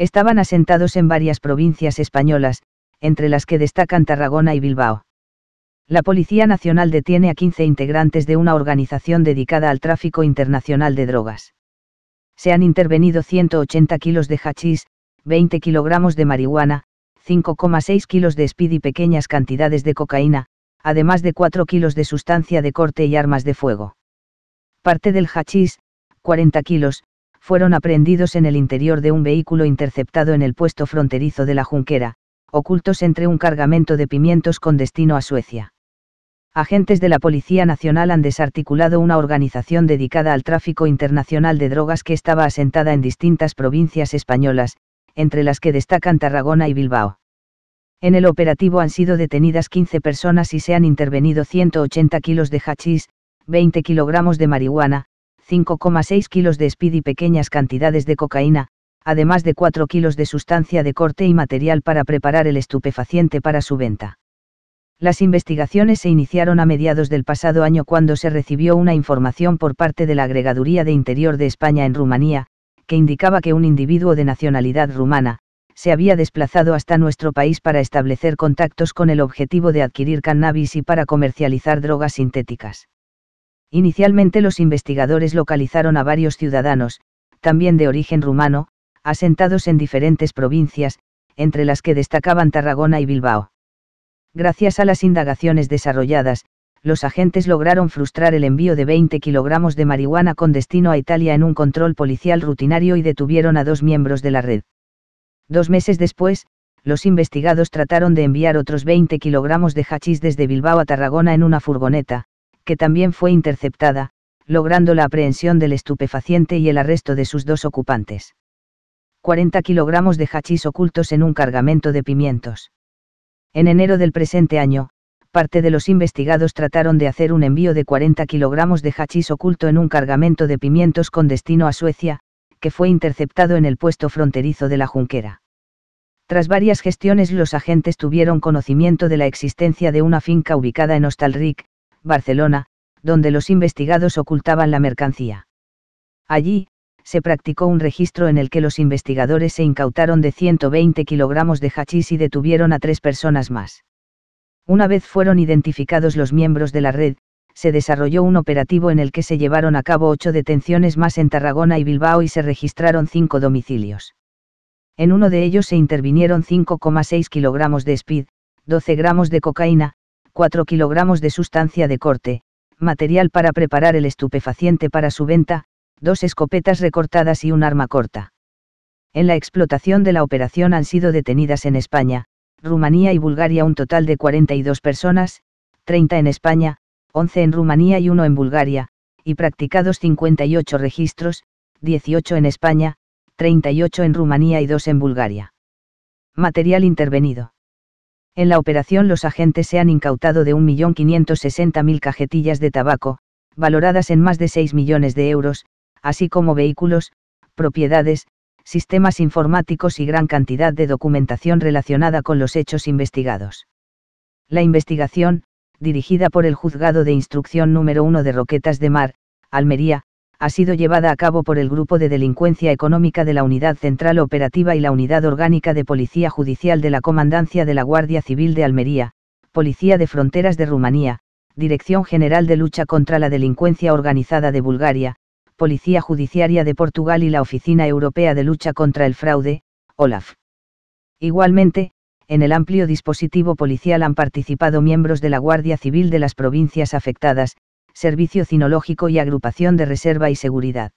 estaban asentados en varias provincias españolas, entre las que destacan Tarragona y Bilbao. La Policía Nacional detiene a 15 integrantes de una organización dedicada al tráfico internacional de drogas. Se han intervenido 180 kilos de hachís, 20 kilogramos de marihuana, 5,6 kilos de speed y pequeñas cantidades de cocaína, además de 4 kilos de sustancia de corte y armas de fuego. Parte del hachís, 40 kilos, fueron aprehendidos en el interior de un vehículo interceptado en el puesto fronterizo de la Junquera, ocultos entre un cargamento de pimientos con destino a Suecia. Agentes de la Policía Nacional han desarticulado una organización dedicada al tráfico internacional de drogas que estaba asentada en distintas provincias españolas, entre las que destacan Tarragona y Bilbao. En el operativo han sido detenidas 15 personas y se han intervenido 180 kilos de hachís, 20 kilogramos de marihuana, 5,6 kilos de speed y pequeñas cantidades de cocaína, además de 4 kilos de sustancia de corte y material para preparar el estupefaciente para su venta. Las investigaciones se iniciaron a mediados del pasado año cuando se recibió una información por parte de la Agregaduría de Interior de España en Rumanía, que indicaba que un individuo de nacionalidad rumana, se había desplazado hasta nuestro país para establecer contactos con el objetivo de adquirir cannabis y para comercializar drogas sintéticas. Inicialmente los investigadores localizaron a varios ciudadanos, también de origen rumano, asentados en diferentes provincias, entre las que destacaban Tarragona y Bilbao. Gracias a las indagaciones desarrolladas, los agentes lograron frustrar el envío de 20 kilogramos de marihuana con destino a Italia en un control policial rutinario y detuvieron a dos miembros de la red. Dos meses después, los investigados trataron de enviar otros 20 kilogramos de hachís desde Bilbao a Tarragona en una furgoneta, que también fue interceptada, logrando la aprehensión del estupefaciente y el arresto de sus dos ocupantes. 40 kilogramos de hachís ocultos en un cargamento de pimientos. En enero del presente año, parte de los investigados trataron de hacer un envío de 40 kilogramos de hachís oculto en un cargamento de pimientos con destino a Suecia, que fue interceptado en el puesto fronterizo de la Junquera. Tras varias gestiones los agentes tuvieron conocimiento de la existencia de una finca ubicada en Ostalric. Barcelona, donde los investigados ocultaban la mercancía. Allí, se practicó un registro en el que los investigadores se incautaron de 120 kilogramos de hachís y detuvieron a tres personas más. Una vez fueron identificados los miembros de la red, se desarrolló un operativo en el que se llevaron a cabo ocho detenciones más en Tarragona y Bilbao y se registraron cinco domicilios. En uno de ellos se intervinieron 5,6 kilogramos de speed, 12 gramos de cocaína, 4 kilogramos de sustancia de corte, material para preparar el estupefaciente para su venta, dos escopetas recortadas y un arma corta. En la explotación de la operación han sido detenidas en España, Rumanía y Bulgaria un total de 42 personas, 30 en España, 11 en Rumanía y 1 en Bulgaria, y practicados 58 registros, 18 en España, 38 en Rumanía y 2 en Bulgaria. Material intervenido. En la operación los agentes se han incautado de 1.560.000 cajetillas de tabaco, valoradas en más de 6 millones de euros, así como vehículos, propiedades, sistemas informáticos y gran cantidad de documentación relacionada con los hechos investigados. La investigación, dirigida por el Juzgado de Instrucción número 1 de Roquetas de Mar, Almería, ha sido llevada a cabo por el Grupo de Delincuencia Económica de la Unidad Central Operativa y la Unidad Orgánica de Policía Judicial de la Comandancia de la Guardia Civil de Almería, Policía de Fronteras de Rumanía, Dirección General de Lucha contra la Delincuencia Organizada de Bulgaria, Policía Judiciaria de Portugal y la Oficina Europea de Lucha contra el Fraude, OLAF. Igualmente, en el amplio dispositivo policial han participado miembros de la Guardia Civil de las provincias afectadas, Servicio Cinológico y Agrupación de Reserva y Seguridad.